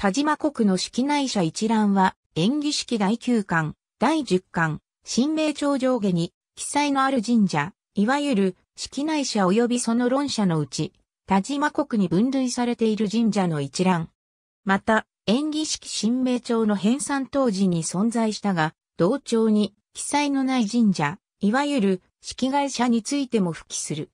田島国の式内社一覧は、演技式第9巻、第10巻、新名帳上下に、記載のある神社、いわゆる、式内社及びその論社のうち、田島国に分類されている神社の一覧。また、演技式新名帳の編纂当時に存在したが、同帳に記載のない神社、いわゆる式外社についても付記する。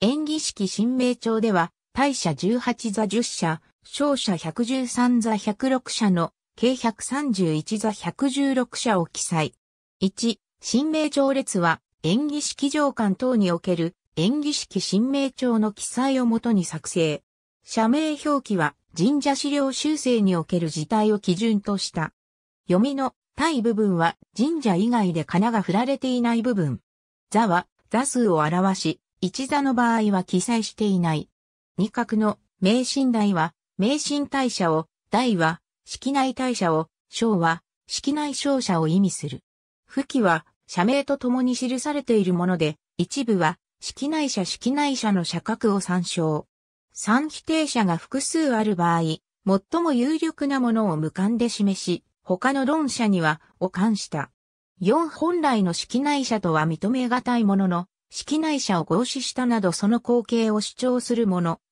演技式新名帳では、大社18座10社、勝者113座106社の計131座116社を記載。1、新名帳列は演技式上官等における演技式新名帳の記載をもとに作成。社名表記は神社資料修正における事態を基準とした。読みの対部分は神社以外で仮名が振られていない部分。座は座数を表し、一座の場合は記載していない。二角の名神台は名神大社を、大は、式内大社を、小は、式内小社を意味する。付記は、社名と共に記されているもので、一部は、式内社式内社の社格を参照。三否定者が複数ある場合、最も有力なものを無冠で示し、他の論者には、を冠した。四本来の式内者とは認めがたいものの、式内者を合祀したなどその光景を主張するもの。